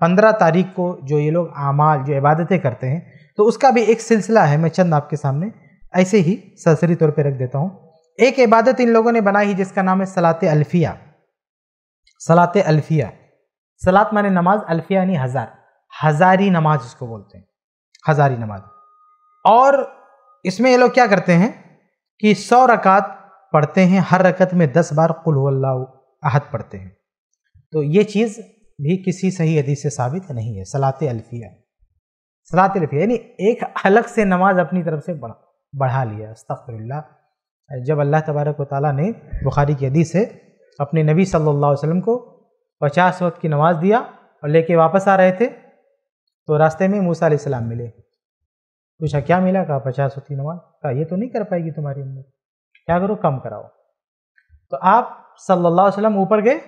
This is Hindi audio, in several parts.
पंद्रह तारीख को जो ये लोग आमाल जो इबादतें करते हैं तो उसका भी एक सिलसिला है मैं चंद आपके सामने ऐसे ही सरसरी तौर पर रख देता हूँ एक इबादत इन लोगों ने बनाई जिसका नाम है सलात अल्फिया सलात अल्फिया सलात माने नमाज अल्फिया यानी हज़ार हज़ारी नमाज इसको बोलते हैं हज़ारी नमाज और इसमें ये लोग क्या करते हैं कि सौ रकात पढ़ते हैं हर रकत में दस बार कुल्ला अहद पढ़ते हैं तो ये चीज़ भी किसी सही हदीस से साबित नहीं है सलात अल्फिया सलात अल्फिया यानी एक अलग से नमाज अपनी तरफ से बढ़ा बढ़ा लिया अस्तफ़रल्ला जब अल्लाह तबारक वाली ने बुखारी की हदीस से अपने नबी सल्ला वसलम को पचास वक्त की नमाज़ दिया और लेके वापस आ रहे थे तो रास्ते में मूसा सलाम मिले पूछा क्या मिला कहा पचास वक्त की नमाज कहा ये तो नहीं कर पाएगी तुम्हारी उम्र क्या करो कम कराओ तो आप सल्लल्लाहु अलैहि वसल्लम ऊपर गए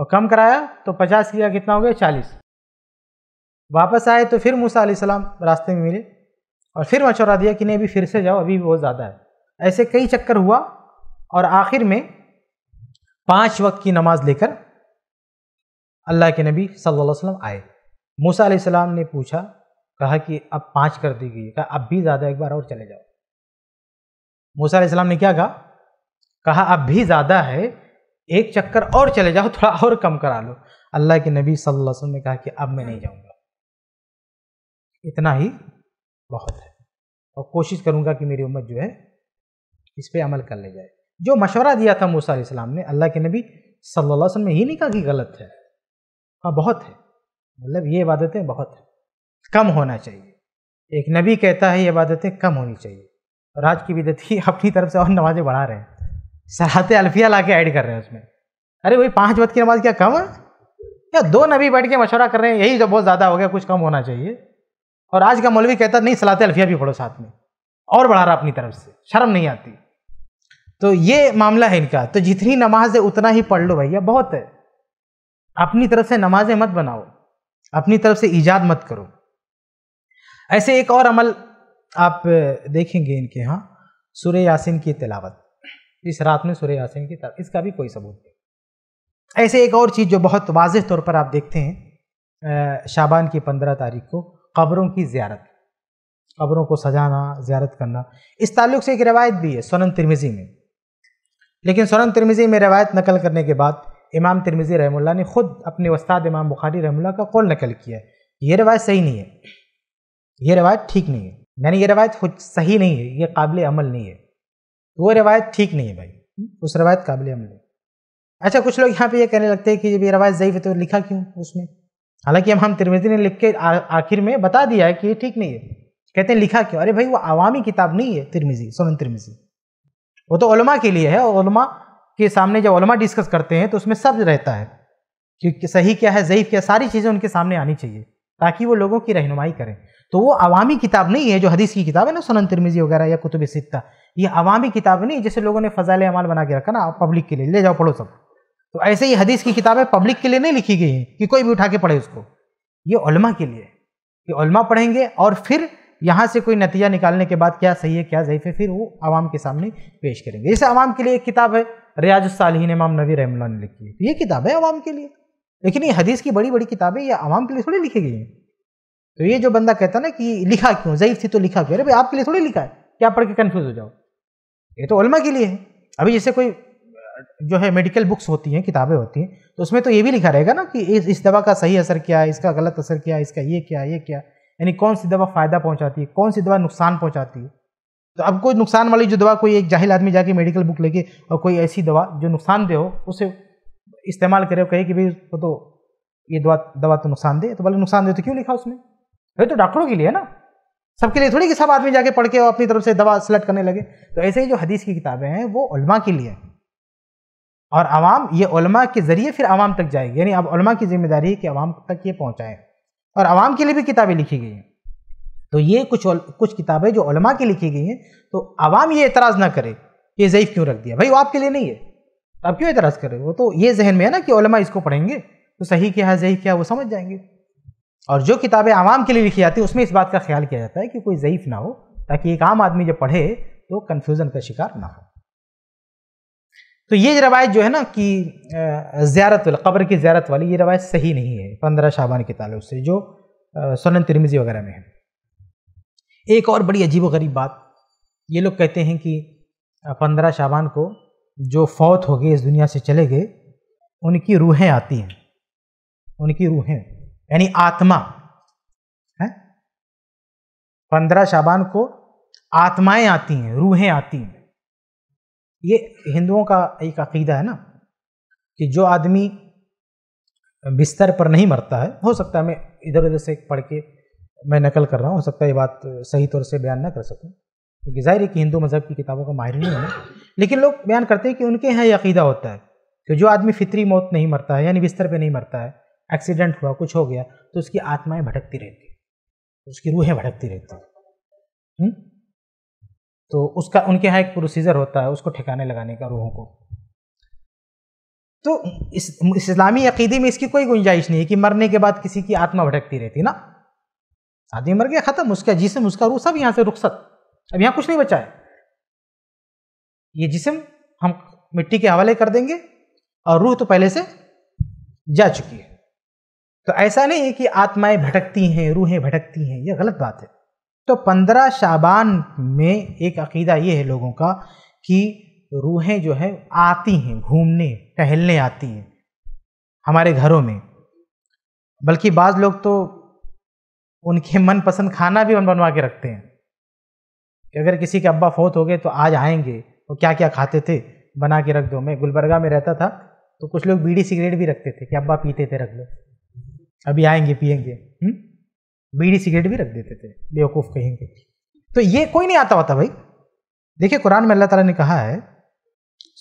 और कम कराया तो पचास किया कितना हो गया चालीस वापस आए तो फिर मूसा सलाम रास्ते में मिले और फिर मशवरा दिया कि नहीं अभी फिर से जाओ अभी बहुत ज़्यादा है ऐसे कई चक्कर हुआ और आखिर में पांच वक्त की नमाज लेकर अल्लाह के नबी सल्लल्लाहु अलैहि वसल्लम आए मूसा सलाम ने पूछा कहा कि अब पांच कर दी गई कहा अब भी ज़्यादा एक बार और चले जाओ मूसा सलाम ने क्या कहा कहा अब भी ज़्यादा है एक चक्कर और चले जाओ थोड़ा और कम करा लो अल्लाह के नबी सल्लल्लाहु अलैहि वसल्लम ने कहा कि अब मैं नहीं जाऊंगा इतना ही बहुत है और कोशिश करूंगा कि मेरी उम्मत जो है इस पर अमल कर ले जाए जो मशवरा दिया था मूसा इस्लाम ने अल्लाह के नबी सल्लल्लाहु अलैहि वसल्लम ने ही नहीं कहा कि गलत है हाँ बहुत है मतलब ये इबादतें बहुत है कम होना चाहिए एक नबी कहता है ये इबादतें कम होनी चाहिए और आज की बिदत ही अपनी तरफ से और नमाज़ें बढ़ा रहे हैं सलाते अल्फिया ला के ऐड कर रहे हैं उसमें अरे वही पाँच वक्त की नमाज क्या कम है या दो नबी बैठ के मशवरा कर रहे हैं यही जब तो बहुत ज़्यादा हो गया कुछ कम होना चाहिए और आज का मौलवी कहता नहीं सलाते अल्फिया भी पढ़ो साथ में और बढ़ा रहा अपनी तरफ से शर्म नहीं आती तो ये मामला है इनका तो जितनी नमाज है उतना ही पढ़ लो भैया बहुत है अपनी तरफ से नमाजें मत बनाओ अपनी तरफ से ईजाद मत करो ऐसे एक और अमल आप देखेंगे इनके यहाँ सुर यासिन की तिलावत इस रात में सूर्य यासिन की तरफ इसका भी कोई सबूत नहीं ऐसे एक और चीज़ जो बहुत वाज तौर पर आप देखते हैं शाबान की पंद्रह तारीख को कब्रों की ज्यारत कब्रों को सजाना ज्यारत करना इस ताल्लुक से एक रवायत भी है सोनन तिरमिज़ी में लेकिन सोनन तिरमिज़ी में रवायत नकल करने के बाद इमाम तिरमिज़ी रहमुल्ला ने खुद अपने उस्ताद इमाम बुखारी रहमुल्ला का कौल नकल किया है ये रवायत सही नहीं है ये रवायत ठीक नहीं है यानी ये रवायत सही नहीं है ये काबिल अमल नहीं है वो रवायत ठीक नहीं है भाई उस रवायत काबिल अमल है अच्छा कुछ लोग यहाँ पे ये कहने लगते हैं कि जब ये रवायत ज़यीफ़ है तो लिखा क्यों उसमें हालांकि हम तिरमिजी ने लिख के आखिर में बता दिया है कि ये ठीक नहीं है कहते हैं लिखा क्यों अरे भाई वो आवामी किताब नहीं है तिरमिजी सोन तिरमिजी वो तो ओलमा के लिए है ओलमा के सामने जब ओलमा डिस्कस करते हैं तो उसमें सब रहता है कि सही क्या है ज़यीफ़ क्या सारी चीज़ें उनके सामने आनी चाहिए ताकि वो लोगों की रहनुमाई करें तो वो अवामी किताब नहीं है जो हदीस की किताब है ना सुनन तिरमिजी वगैरह या कुतुब सित्ता ये अवामी किताब नहीं जैसे लोगों ने फजाल अमाल बना के रखा ना पब्लिक के लिए ले जाओ पढ़ो सब तो ऐसे ही हदीस की किताबें पब्लिक के लिए नहीं लिखी गई हैं कि कोई भी उठा के पढ़े उसको ये उलमा के लिए कि उलमा पढ़ेंगे और फिर यहाँ से कोई नतीजा निकालने के बाद क्या सही है क्या ज़यीफ है फिर वो आवाम के सामने पेश करेंगे जैसे आवाम के लिए एक किताब है रियाज रियाजुस्सालहीन इमाम नबी रह ने लिखी है तो ये किताब है आवाम के लिए लेकिन ये हदीस की बड़ी बड़ी किताबें ये आवाम के लिए थोड़ी लिखी गई हैं तो ये जो बंदा कहता ना कि लिखा क्यों जयीफ थी तो लिखा क्यों अरे भाई आपके लिए थोड़ी लिखा है क्या पढ़ के कन्फ्यूज हो जाओ ये तो उलमा के लिए है अभी जैसे कोई जो है मेडिकल बुक्स होती हैं किताबें होती हैं तो उसमें तो ये भी लिखा रहेगा ना कि इस इस दवा का सही असर क्या है इसका गलत असर क्या है इसका ये क्या ये क्या यानी कौन सी दवा फ़ायदा पहुंचाती है कौन सी दवा नुकसान पहुंचाती है तो अब कोई नुकसान वाली जो दवा कोई एक जाहिल आदमी जाके मेडिकल बुक लेके और कोई ऐसी दवा जो नुकसान दे हो उसे इस्तेमाल करे कहे कि भाई वो तो ये दवा दवा तो नुकसान दे तो बोले दे तो क्यों लिखा उसमें वे तो डॉक्टरों के लिए ना सबके लिए थोड़ी कि सब आदमी जाके पढ़ के और अपनी तरफ से दवा सेलेक्ट करने लगे तो ऐसे ही जो हदीस की किताबें हैं वो उलमा के लिए और आवाम ये उलमा के ज़रिए फिर आवाम तक जाएगी यानी अब उलमा की जिम्मेदारी है कि आवाम तक ये पहुँचाएँ और आवाम के लिए भी किताबें लिखी गई हैं तो ये कुछ कुछ किताबें जो उलमा की लिखी गई हैं तो आवाम ये एतराज़ ना करे ये ज़यीफ़ क्यों रख दिया भाई वो आपके लिए नहीं है तो आप क्यों एतराज़ कर रहे हो तो ये जहन में है ना कि इसको पढ़ेंगे तो सही क्या है ज़यीफ़ क्या है वो समझ जाएंगे और जो किताबें आवाम के लिए लिखी जाती है उसमें इस बात का ख्याल किया जाता है कि कोई ज़यीफ़ ना हो ताकि एक आम आदमी जब पढ़े तो कन्फ्यूज़न का शिकार ना हो तो ये रवायत जो है ना कि ज़्यारत वाली कब्र की ज़्यारत वाली ये रवायत सही नहीं है पंद्रह शाबान के तालुब से जो सोन तिरमिजी वगैरह में है एक और बड़ी अजीब गरीब बात ये लोग कहते हैं कि पंद्रह शाबान को जो फौत हो गए इस दुनिया से चले गए उनकी रूहें आती हैं उनकी रूहें यानी आत्मा है पंद्रह शाबान को आत्माएं आती हैं रूहें आती हैं ये हिंदुओं का एक अकीदा है ना कि जो आदमी बिस्तर पर नहीं मरता है हो सकता है मैं इधर उधर से पढ़ के मैं नकल कर रहा हूँ हो सकता है ये बात सही तौर से बयान ना कर सकूँ क्योंकि जाहिर है कि हिंदू मज़हब की किताबों का माहिर नहीं है लेकिन लोग बयान करते हैं कि उनके यहाँ ये अकीदा होता है कि जो आदमी फितरी मौत नहीं मरता है यानी बिस्तर पर नहीं मरता है एक्सीडेंट हुआ कुछ हो गया तो उसकी आत्माएं भटकती रहती उसकी रूहें भटकती रहती हुँ? तो उसका उनके यहाँ एक प्रोसीजर होता है उसको ठिकाने लगाने का रूहों को तो इस, इस इस्लामी अकीदे में इसकी कोई गुंजाइश नहीं है कि मरने के बाद किसी की आत्मा भटकती रहती ना आदमी मर गया ख़त्म उसका जिसम उसका रूह सब यहाँ से रुखसत अब यहाँ कुछ नहीं बचा है ये जिसम हम मिट्टी के हवाले कर देंगे और रूह तो पहले से जा चुकी है तो ऐसा नहीं है कि आत्माएं भटकती हैं रूहें भटकती हैं यह गलत बात है तो पंद्रह शाबान में एक अकीदा ये है लोगों का कि रूहें जो है आती हैं घूमने टहलने आती हैं हमारे घरों में बल्कि बाज़ लोग तो उनके मनपसंद खाना भी बनवा के रखते हैं कि अगर किसी के अब्बा फोत हो गए तो आज आएंगे वो क्या क्या खाते थे बना के रख दो मैं गुलबर्गा में रहता था तो कुछ लोग बीड़ी सिगरेट भी रखते थे कि अब्बा पीते थे रख लो अभी आएंगे पियेंगे हम्म? बीड़ी सिगरेट भी रख देते थे बेवकूफ़ कहेंगे तो ये कोई नहीं आता होता भाई देखिए कुरान में अल्लाह ताला ने कहा है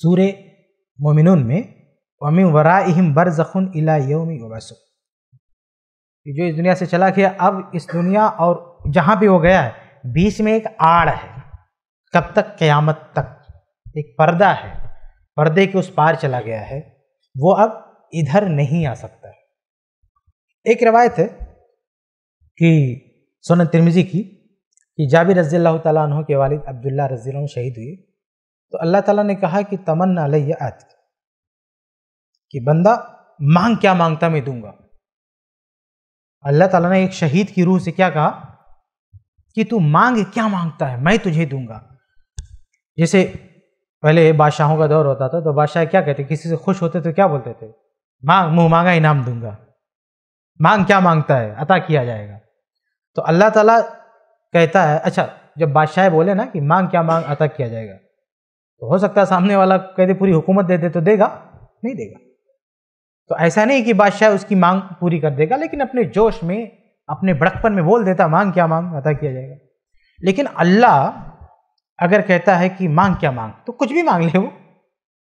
सूर्य मोमिन में वमी वरा इम बर जखुन इला योमी वसु जो इस दुनिया से चला गया अब इस दुनिया और जहाँ भी वो गया है बीच में एक आड़ है कब तक क़यामत तक एक पर्दा है पर्दे के उस पार चला गया है वो अब इधर नहीं आ सकता एक रवायत है कि सोन तिरमिजी की कि जाबिर रज़ी अल्लाह तह के वालिद अब्दुल्ला रज़ी शहीद हुए तो अल्लाह ताला ने कहा कि तमन्ना लैया आत कि बंदा मांग क्या मांगता मैं दूंगा अल्लाह ताला ने एक शहीद की रूह से क्या कहा कि तू मांग क्या मांगता है मैं तुझे दूंगा जैसे पहले बादशाहों का दौर होता था तो बादशाह क्या कहते किसी से खुश होते तो क्या बोलते थे मांग मुँह मांगा इनाम दूंगा मांग क्या मांगता है अता किया जाएगा तो अल्लाह ताला कहता है अच्छा जब बादशाह बोले ना कि मांग क्या मांग अता किया जाएगा तो हो सकता है सामने वाला कह दे पूरी हुकूमत दे दे तो देगा नहीं देगा तो ऐसा नहीं कि बादशाह उसकी मांग पूरी कर देगा लेकिन अपने जोश में अपने बड़कपन में बोल देता मांग क्या मांग अता किया जाएगा लेकिन अल्लाह अगर कहता है कि मांग क्या मांग तो कुछ भी मांग ले वो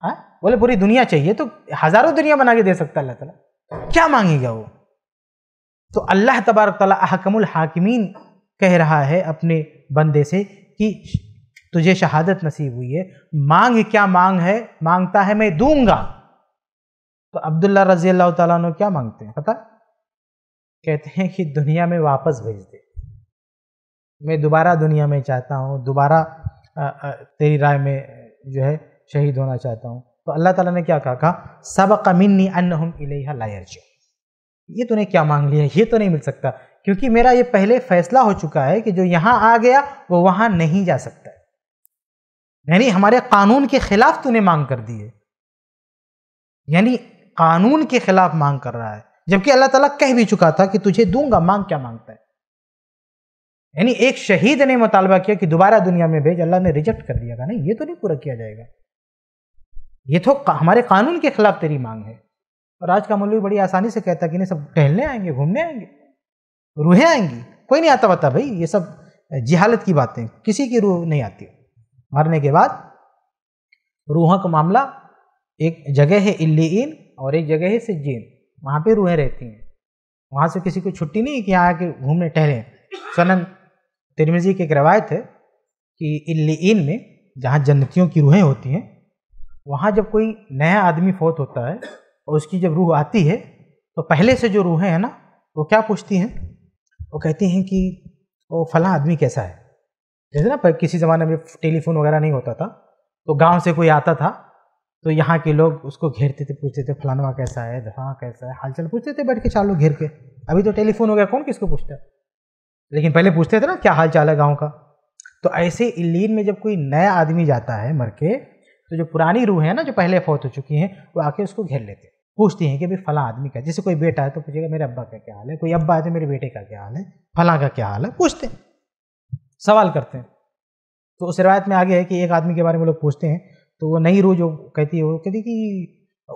हाँ बोले पूरी दुनिया चाहिए तो हज़ारों दुनिया बना के दे सकता अल्लाह तला क्या मांगेगा वो तो अल्लाह तबारक ताली अहकमुल हाकिमीन कह रहा है अपने बंदे से कि तुझे शहादत नसीब हुई है मांग क्या मांग है मांगता है मैं दूंगा तो अब्दुल्ला रजी अल्लाह तु क्या मांगते हैं पता कहते हैं कि दुनिया में वापस भेज दे मैं दोबारा दुनिया में चाहता हूँ दोबारा तेरी राय में जो है शहीद होना चाहता हूँ तो अल्लाह ताला ने क्या कहा सबक मिन्नी अन्न हम इलेहा लायरजो ये तूने क्या मांग लिया ये तो नहीं मिल सकता क्योंकि मेरा ये पहले फैसला हो चुका है कि जो यहां आ गया वो वहां नहीं जा सकता है यानी हमारे कानून के खिलाफ तूने मांग कर दी है यानी कानून के खिलाफ मांग कर रहा है जबकि अल्लाह ताला कह भी चुका था कि तुझे दूंगा मांग क्या मांगता है यानी एक शहीद ने मुतालबा किया कि दोबारा दुनिया में भेज अल्लाह ने रिजेक्ट कर दिया था नहीं ये तो नहीं पूरा किया जाएगा ये तो हमारे कानून के खिलाफ तेरी मांग है और आज का मौलवी बड़ी आसानी से कहता कि नहीं सब टहलने आएंगे घूमने आएंगे रूहें आएंगी कोई नहीं आता बता भाई ये सब जिहालत की बातें किसी की रूह नहीं आती मरने के बाद रूहों का मामला एक जगह है इन और एक जगह है सिज्जीन वहाँ पे रूहें रहती हैं वहाँ से किसी को छुट्टी नहीं कि यहाँ आके घूमने टहलें सनन तिरमिजी की एक रवायत है कि इन में जहाँ जन्नतियों की रूहें होती हैं वहाँ जब कोई नया आदमी फौत होता है और उसकी जब रूह आती है तो पहले से जो रूहें हैं ना वो क्या पूछती हैं वो कहती हैं कि वो फला आदमी कैसा है जैसे ना किसी ज़माने में टेलीफोन वगैरह नहीं होता था तो गांव से कोई आता था तो यहाँ के लोग उसको घेरते थे पूछते थे फलानवा कैसा है दफा हाँ, कैसा है हालचाल पूछते थे बैठ के चार लोग घेर के अभी तो टेलीफोन वगैरह कौन किसको पूछता है लेकिन पहले पूछते थे ना क्या हाल चाल है गाँव का तो ऐसे इलीन में जब कोई नया आदमी जाता है मर के तो जो पुरानी रूह है ना जो पहले फौत हो चुकी हैं वो आके उसको घेर लेते हैं पूछती हैं कि भाई फला आदमी का जैसे कोई बेटा है तो पूछेगा मेरे अब्बा का क्या हाल है कोई अब्बा है तो मेरे बेटे का क्या हाल है फला का क्या हाल है पूछते हैं सवाल करते हैं तो उस रिवायत में आगे है कि एक आदमी के बारे में लोग पूछते हैं तो वो नहीं रूह जो कहती है वो कहती कि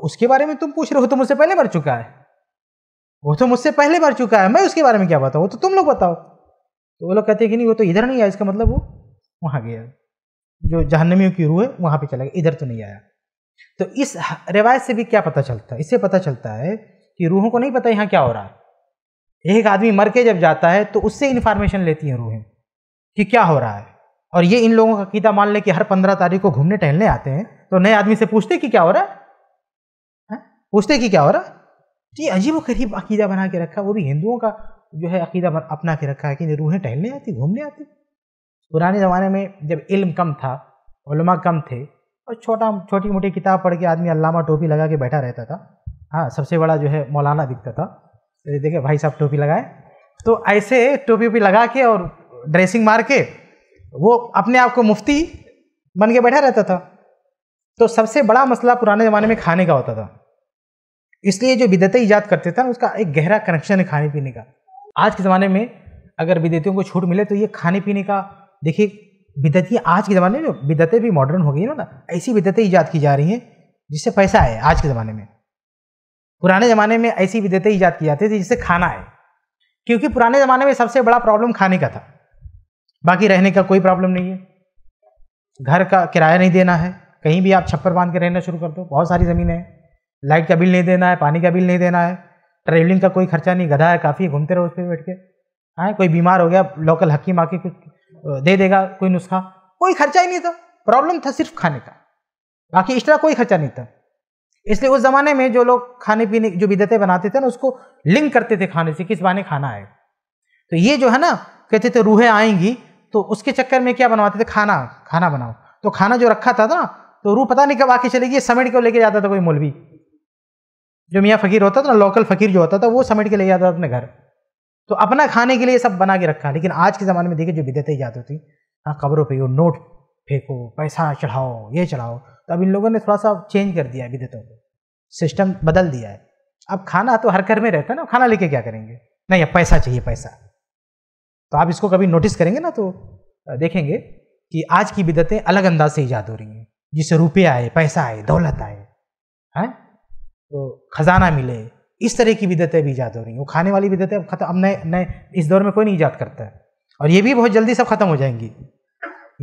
उसके बारे में तुम पूछ रहे हो तो मुझसे पहले मर चुका है वो तो मुझसे पहले मर चुका है मैं उसके बारे में क्या बताऊँ वो तो तुम लोग बताओ तो वो लोग कहते हैं कि नहीं वो तो इधर नहीं आया इसका मतलब वो वहाँ गया जो जहनमियों की रूह है वहाँ पर चला गया इधर तो नहीं आया तो इस रिवायत से भी क्या पता चलता है इससे पता चलता है कि रूहों को नहीं पता यहाँ क्या हो रहा है एक आदमी मर के जब जाता है तो उससे इन्फॉर्मेशन लेती हैं रूहें कि क्या हो रहा है और ये इन लोगों का कीदा मान लें कि हर पंद्रह तारीख को घूमने टहलने आते हैं तो नए आदमी से पूछते कि क्या हो रहा है, हाँ? पूछते कि क्या हो रहा है तो ये अजीब करीब अकीदा बना के रखा वो भी हिंदुओं का जो है अकीदा अपना के रखा है कि रूहें टहलने आती घूमने आती पुराने ज़माने में जब इल्म कम था कम थे और छोटा छोटी मोटी किताब पढ़ के आदमी अल्लामा टोपी लगा के बैठा रहता था हाँ सबसे बड़ा जो है मौलाना दिखता था तो देखिए भाई साहब टोपी लगाए तो ऐसे टोपी वोपी लगा के और ड्रेसिंग मार के वो अपने आप को मुफ्ती बन के बैठा रहता था तो सबसे बड़ा मसला पुराने ज़माने में खाने का होता था इसलिए जो बिदतें ईजाद करते थे ना उसका एक गहरा कनेक्शन है खाने पीने का आज के ज़माने में अगर विदेतियों को छूट मिले तो ये खाने पीने का देखिए बिदती आज के ज़माने में बिदतें भी मॉडर्न हो गई ना ऐसी बिदतें ईजाद की जा रही हैं जिससे पैसा आए आज के ज़माने में पुराने ज़माने में ऐसी बिदतें ईजाद की जाती थी जिससे खाना आए क्योंकि पुराने ज़माने में सबसे बड़ा प्रॉब्लम खाने का था बाकी रहने का कोई प्रॉब्लम नहीं है घर का किराया नहीं देना है कहीं भी आप छप्पर बांध के रहना शुरू कर दो बहुत सारी ज़मीन है लाइट का बिल नहीं देना है पानी का बिल नहीं देना है ट्रेवलिंग का कोई खर्चा नहीं गधा है काफ़ी घूमते रहो उस पर बैठ के आए हाँ, कोई बीमार हो गया लोकल हकीम आके कुछ दे देगा कोई नुस्खा कोई खर्चा ही नहीं था प्रॉब्लम था सिर्फ खाने का बाकी एक्स्ट्रा कोई खर्चा नहीं था इसलिए उस ज़माने में जो लोग खाने पीने जो बिदतें बनाते थे ना उसको लिंक करते थे खाने से किस बहाने खाना है तो ये जो है ना कहते थे रूहें आएंगी तो उसके चक्कर में क्या बनवाते थे खाना खाना बनाओ तो खाना जो रखा था ना तो रूह पता नहीं कब आके चलेगी समेट के लेके जाता था कोई मौलवी जो मियाँ फकीर होता था ना लोकल फकीर जो होता था वो समेट के ले जाता था अपने घर तो अपना खाने के लिए सब बना के रखा लेकिन आज के ज़माने में देखिए जो ही जाती होती हाँ कब्रों पर नोट फेंको पैसा चढ़ाओ ये चढ़ाओ तो अब इन लोगों ने थोड़ा सा चेंज कर दिया है विद्यतों को सिस्टम बदल दिया है अब खाना तो हर घर में रहता है ना खाना लेके क्या करेंगे नहीं अब पैसा चाहिए पैसा तो आप इसको कभी नोटिस करेंगे ना तो देखेंगे कि आज की विद्यतें अलग अंदाज से ईजाद हो रही हैं जिससे रुपये आए पैसा आए दौलत आए हैं तो खजाना मिले इस तरह की विदतें भी ईजाद हो रही हैं वो खाने वाली विदतें अब खत्म अब नए नए इस दौर में कोई नहीं ईजाद करता है और ये भी बहुत जल्दी सब ख़त्म हो जाएंगी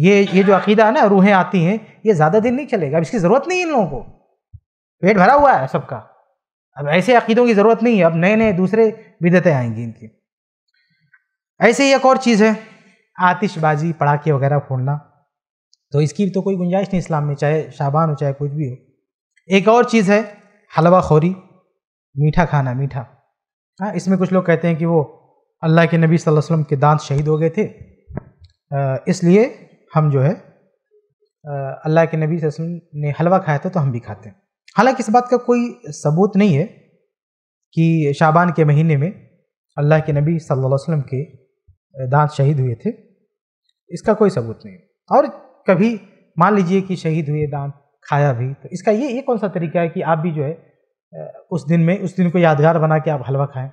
ये ये जो अकीदा है ना रूहें आती हैं ये ज़्यादा दिन नहीं चलेगा अब इसकी ज़रूरत नहीं इन लोगों को पेट भरा हुआ है सबका अब ऐसे अकीदों की ज़रूरत नहीं है अब नए नए दूसरे विदतें आएंगी इनकी ऐसे ही एक और चीज़ है आतिशबाजी पड़ाके वगैरह फोड़ना तो इसकी तो कोई गुंजाइश नहीं इस्लाम में चाहे शाबान हो चाहे कुछ भी हो एक और चीज़ है हलवा खोरी मीठा खाना मीठा हाँ इसमें कुछ लोग कहते हैं कि वो अल्लाह के नबी सल्लल्लाहु अलैहि वसल्लम के दांत शहीद हो गए थे इसलिए हम जो है अल्लाह के नबी वसल्लम ने हलवा खाया था तो हम भी खाते हैं हालांकि इस बात का कोई सबूत नहीं है कि शाबान के महीने में अल्लाह के नबी सल्लल्लाहु अलैहि वसल्लम के दांत शहीद हुए थे इसका कोई सबूत नहीं और कभी मान लीजिए कि शहीद हुए दांत खाया भी तो इसका ये ये कौन सा तरीका है कि आप भी जो है उस दिन में उस दिन को यादगार बना के आप हलवा खाएं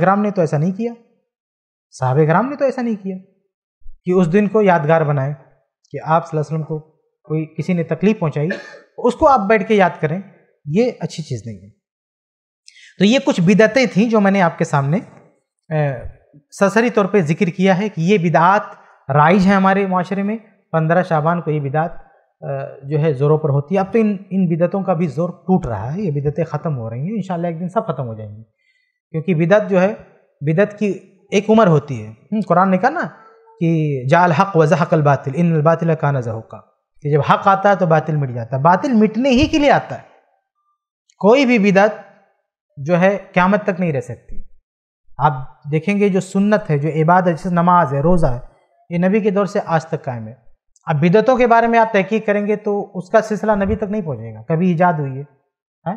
ग्राम ने तो ऐसा नहीं किया ग्राम ने तो ऐसा नहीं किया कि उस दिन को यादगार बनाएं कि आप वसल्लम को कोई किसी ने तकलीफ पहुंचाई उसको आप बैठ के याद करें ये अच्छी चीज़ नहीं है तो ये कुछ बिदतें थीं जो मैंने आपके सामने ससरी तौर पे जिक्र किया है कि ये बिदात राइज है हमारे माशरे में पंद्रह शाबान को ये बिदात जो है ज़ोरों पर होती है अब तो इन इन बिदतों का भी ज़ोर टूट रहा है ये बिदतें ख़त्म हो रही हैं इन एक दिन सब ख़त्म हो जाएंगी क्योंकि बिदत जो है बिदत की एक उम्र होती है हम्म, कुरान ने कहा ना कि जाल हक वज़ाकल बातिल इन बातिल का नज़र होगा कि जब हक आता है तो बातिल मिट जाता है बातिल मिटने ही के लिए आता है कोई भी बिदत जो है क्यामत तक नहीं रह सकती आप देखेंगे जो सुन्नत है जो इबादत जैसे नमाज है रोज़ा है ये नबी के दौर से आज तक कायम है अब बिदतों के बारे में आप तहकीक करेंगे तो उसका सिलसिला नबी तक नहीं पहुँचेगा कभी ईजाद हुई है हैं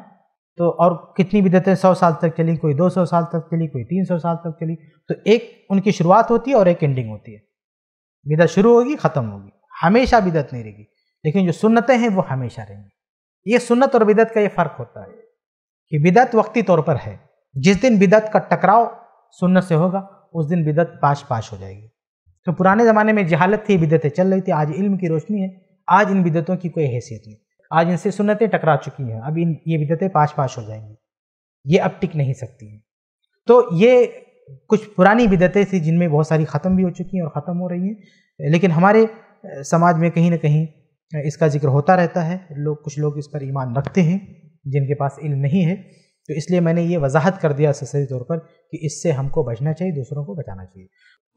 तो और कितनी बिदतें सौ साल तक चली कोई दो सौ साल तक चली कोई तीन सौ साल तक चली तो एक उनकी शुरुआत होती है और एक एंडिंग होती है बिदत शुरू होगी ख़त्म होगी हमेशा बिदत नहीं रहेगी लेकिन जो सुन्नतें हैं वो हमेशा रहेंगी ये सुन्नत और बिदत का ये फ़र्क होता है कि बिदत वक्ती तौर पर है जिस दिन बिदत का टकराव सुन्नत से होगा उस दिन बिदत पाश पाश हो जाएगी तो पुराने ज़माने में जहालत थी बिदतें चल रही थी आज इल्म की रोशनी है आज इन बिदतों की कोई हैसियत नहीं आज इनसे सुन्नतें टकरा चुकी हैं अब इन ये बिदतें पाश पाश हो जाएंगी ये अब टिक नहीं सकती हैं तो ये कुछ पुरानी बिदतें थी जिनमें बहुत सारी ख़त्म भी हो चुकी हैं और ख़त्म हो रही हैं लेकिन हमारे समाज में कहीं ना कहीं इसका जिक्र होता रहता है लोग कुछ लोग इस पर ईमान रखते हैं जिनके पास इल्म नहीं है तो इसलिए मैंने ये वजाहत कर दिया सरसरी तौर पर कि इससे हमको बचना चाहिए दूसरों को बचाना चाहिए